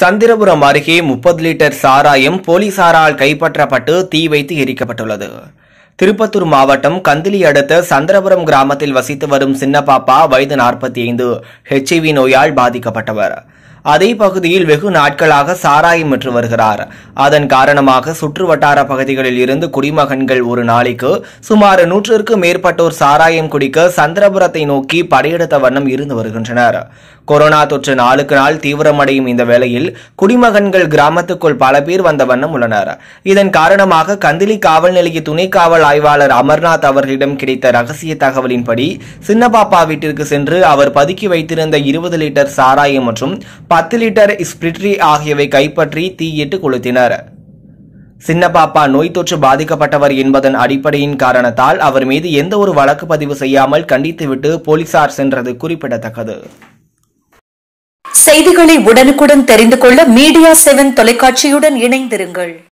சந்திரபுரம் அருகே முப்பது லிட்டர் சாராயம் போலீசாரால் கைப்பற்றப்பட்டு தீ வைத்து எரிக்கப்பட்டுள்ளது திருப்பத்தூர் மாவட்டம் கந்திலி அடுத்த சந்திரபுரம் கிராமத்தில் வசித்து வரும் சின்னப்பாப்பா வயது நாற்பத்தி ஐந்து ஹெச்ஐவி நோயால் பாதிக்கப்பட்டவர் அதே பகுதியில் வெகு நாட்களாக சாராயம் விற்று வருகிறார் அதன் காரணமாக சுற்று வட்டார பகுதிகளில் இருந்து குடிமகன்கள் ஒரு நாளைக்கு சுமார் நூற்றுக்கு மேற்பட்டோர் சாராயம் குடிக்க சந்திரபுரத்தை நோக்கி படையெடுத்த வண்ணம் இருந்து வருகின்றனர் கொரோனா தொற்று நாளுக்கு நாள் தீவிரமடையும் இந்த வேளையில் குடிமகன்கள் கிராமத்துக்குள் பல பேர் வந்த வண்ணம் உள்ளனர் இதன் காரணமாக கந்திலி காவல் நிலைய துணை காவல் ஆய்வாளர் அமர்நாத் அவர்களிடம் கிடைத்த ரகசிய தகவலின்படி சின்னபாப்பா வீட்டிற்கு சென்று அவர் பதுக்கி வைத்திருந்த இருபது லிட்டர் சாராயம் மற்றும் பத்து லிட்டர் ஸ்பிரிட்ரி ஆகியவை கைப்பற்றி தீயிட்டு கொளுத்தினர் சின்னபாப்பா நோய் தொற்று பாதிக்கப்பட்டவர் என்பதன் அடிப்படையின் காரணத்தால் அவர் மீது எந்த ஒரு வழக்கு பதிவு செய்யாமல் கண்டித்துவிட்டு போலீசார் சென்றது குறிப்பிடத்தக்கது செய்திகளை உடனுக்குடன் தெரிந்து கொள்ள மீடியா செவன் தொலைக்காட்சியுடன் இணைந்திருங்கள்